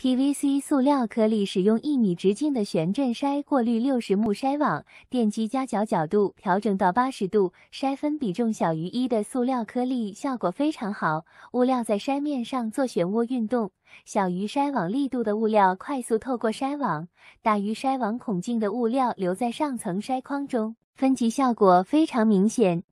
PVC 塑料颗粒使用一米直径的旋振筛过滤六十目筛网，电机夹角角度调整到八十度，筛分比重小于一的塑料颗粒效果非常好。物料在筛面上做漩涡运动，小于筛网力度的物料快速透过筛网，大于筛网孔径的物料留在上层筛框中，分级效果非常明显。